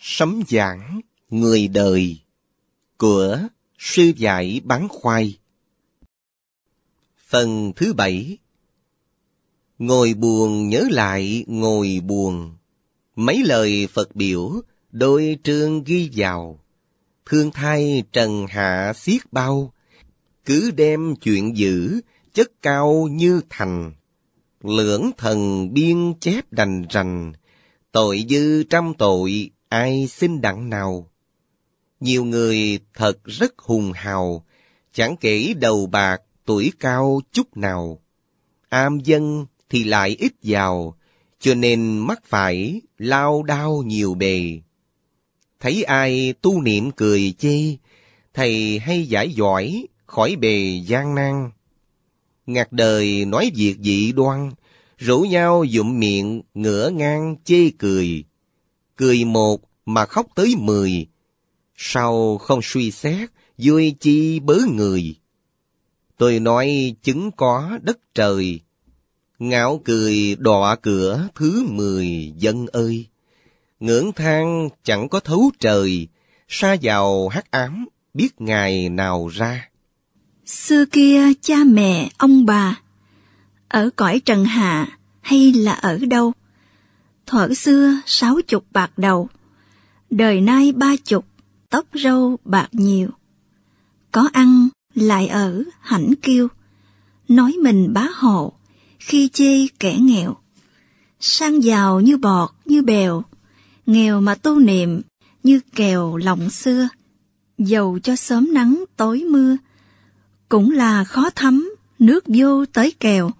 Sấm giảng người đời của sư giải bán khoai Phần thứ bảy Ngồi buồn nhớ lại ngồi buồn. Mấy lời Phật biểu, đôi trương ghi vào. Thương thay trần hạ xiết bao, cứ đem chuyện dữ, chất cao như thành. Lưỡng thần biên chép đành rành, tội dư trăm tội, ai xin đặng nào. Nhiều người thật rất hùng hào, chẳng kể đầu bạc, tuổi cao chút nào. Am dân thì lại ít giàu, cho nên mắc phải lao đao nhiều bề. Thấy ai tu niệm cười chê, thầy hay giải giỏi khỏi bề gian nan. Ngạc đời nói việc dị đoan, rủ nhau dụng miệng ngửa ngang chê cười. Cười một mà khóc tới mười, sau không suy xét, vui chi bớ người. Tôi nói chứng có đất trời, Ngạo cười đọa cửa thứ mười dân ơi. Ngưỡng thang chẳng có thấu trời, xa vào hắc ám, biết ngày nào ra. Xưa kia cha mẹ, ông bà, ở cõi trần hạ hay là ở đâu? Thuở xưa sáu chục bạc đầu, đời nay ba chục, tóc râu bạc nhiều. Có ăn, lại ở, hẳn kêu, nói mình bá hộ khi chê kẻ nghèo. Sang giàu như bọt, như bèo, nghèo mà tô niệm như kèo lòng xưa, dầu cho sớm nắng tối mưa, cũng là khó thấm, nước vô tới kèo.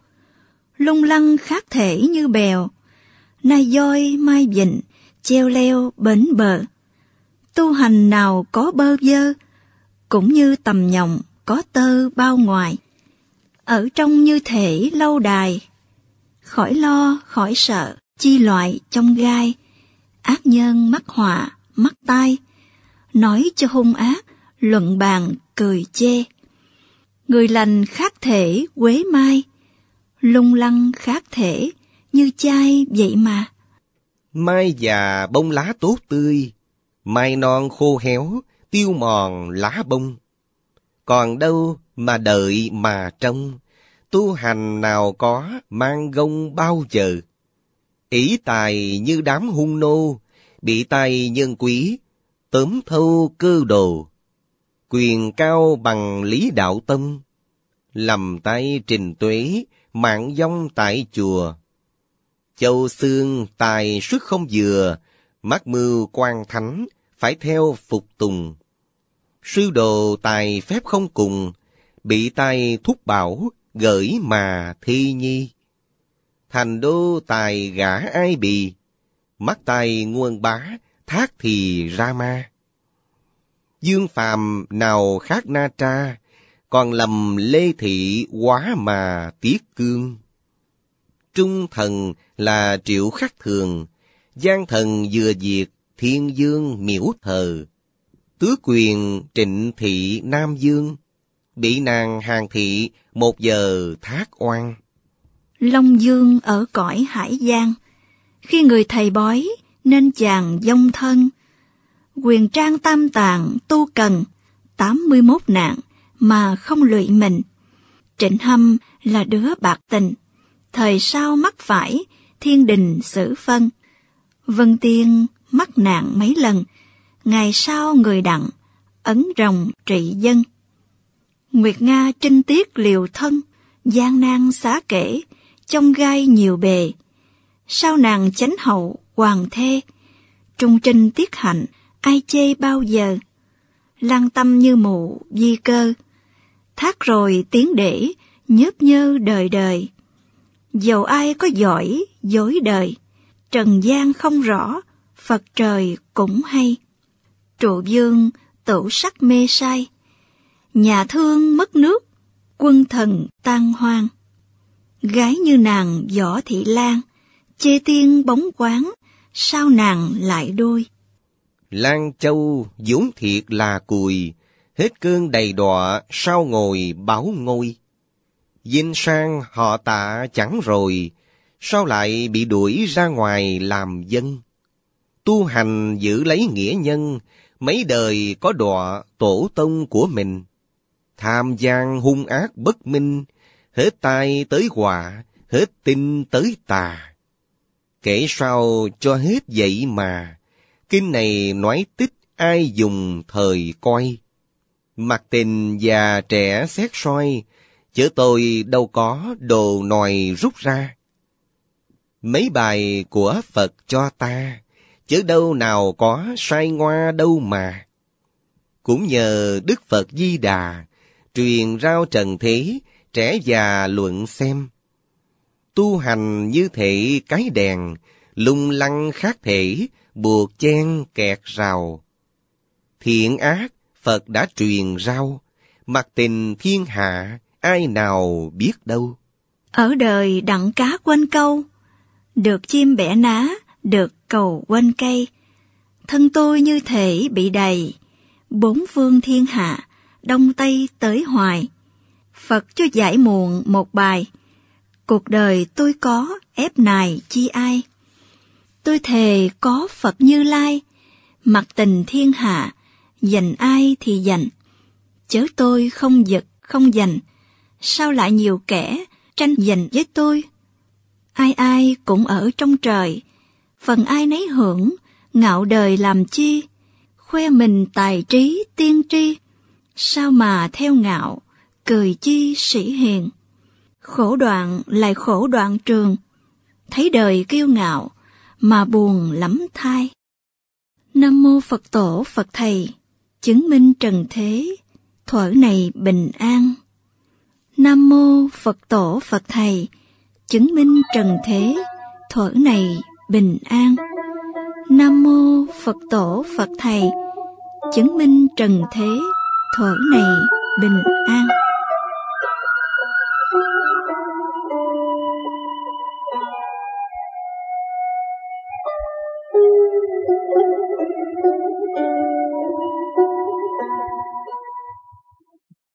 Lung lăng khác thể như bèo, nay voi mai vịnh, treo leo bến bờ. Tu hành nào có bơ vơ, cũng như tầm nhộng có tơ bao ngoài ở trong như thể lâu đài. Khỏi lo, khỏi sợ, chi loại trong gai, ác nhân mắc họa, mắc tai, nói cho hung ác, luận bàn cười chê. Người lành khác thể quế mai, lung lăng khác thể như chai vậy mà. Mai già bông lá tốt tươi, mai non khô héo, tiêu mòn lá bông. Còn đâu mà đợi mà trông, tu hành nào có mang gông bao giờ. ỷ tài như đám hung nô, bị tay nhân quý, tóm thâu cơ đồ. Quyền cao bằng lý đạo tâm, lầm tay trình tuế, mạng dông tại chùa. Châu xương tài xuất không vừa, mắc mưu quan thánh, phải theo phục tùng. Sư đồ tài phép không cùng, bị tay thúc bảo, gửi mà thi nhi. Thành đô tài gã ai bì, mắt tay nguồn bá, thác thì ra ma. Dương phàm nào khác na tra, còn lầm lê thị quá mà tiếc cương. Trung thần là triệu khắc thường, gian thần vừa diệt thiên dương miễu thờ, tứ quyền trịnh thị nam dương, bị nàng hàng thị một giờ thác oan. Long Dương ở cõi Hải Giang, khi người thầy bói nên chàng dông thân. Quyền trang tam tàng tu cần, 81 nạn mà không lụy mình. Trịnh Hâm là đứa bạc tình, thời sau mắc phải, thiên đình xử phân. Vân Tiên mắc nạn mấy lần, ngày sau người đặng, ấn rồng trị dân. Nguyệt Nga trinh tiết liều thân, gian nan xá kể, trong gai nhiều bề. Sao nàng chánh hậu, hoàng thê, trung trinh tiết hạnh, ai chê bao giờ. Lan tâm như mụ, di cơ, thác rồi tiếng để, nhớp nhơ đời đời. Dầu ai có giỏi, dối đời, trần gian không rõ, Phật trời cũng hay. Trụ dương, tửu sắc mê say. Nhà thương mất nước, quân thần tan hoang. Gái như nàng võ thị lan, chê tiên bóng quán, sao nàng lại đôi. Lan Châu vốn thiệt là cùi, hết cơn đầy đọa sao ngồi bảo ngôi. Dinh sang họ tạ chẳng rồi, sao lại bị đuổi ra ngoài làm dân? Tu hành giữ lấy nghĩa nhân, mấy đời có đọa tổ tông của mình tham gian hung ác bất minh, hết tai tới họa, hết tin tới tà. Kể sau cho hết vậy mà, kinh này nói tích ai dùng thời coi. Mặt tình già trẻ xét soi, chớ tôi đâu có đồ nòi rút ra. Mấy bài của Phật cho ta, chớ đâu nào có sai ngoa đâu mà. Cũng nhờ Đức Phật Di Đà, truyền rao trần thế, trẻ già luận xem. Tu hành như thể cái đèn, lung lăng khác thể, buộc chen kẹt rào. Thiện ác, Phật đã truyền rao, mặt tình thiên hạ, ai nào biết đâu. Ở đời đặng cá quên câu, được chim bẻ ná, được cầu quên cây. Thân tôi như thể bị đầy, bốn phương thiên hạ, Đông Tây tới hoài. Phật cho giải muộn một bài, cuộc đời tôi có ép nài chi ai. Tôi thề có Phật như lai, mặc tình thiên hạ, dành ai thì dành. Chớ tôi không giật, không dành, sao lại nhiều kẻ tranh giành với tôi. Ai ai cũng ở trong trời, phần ai nấy hưởng, ngạo đời làm chi, khoe mình tài trí tiên tri, sao mà theo ngạo, cười chi sĩ hiền. Khổ đoạn lại khổ đoạn trường, thấy đời kiêu ngạo, mà buồn lắm thai. Nam mô Phật Tổ Phật Thầy, chứng minh trần thế, thuở này bình an. Nam mô Phật Tổ Phật Thầy, chứng minh trần thế, thuở này bình an. Nam mô Phật Tổ Phật Thầy, chứng minh trần thế, thuở này bình an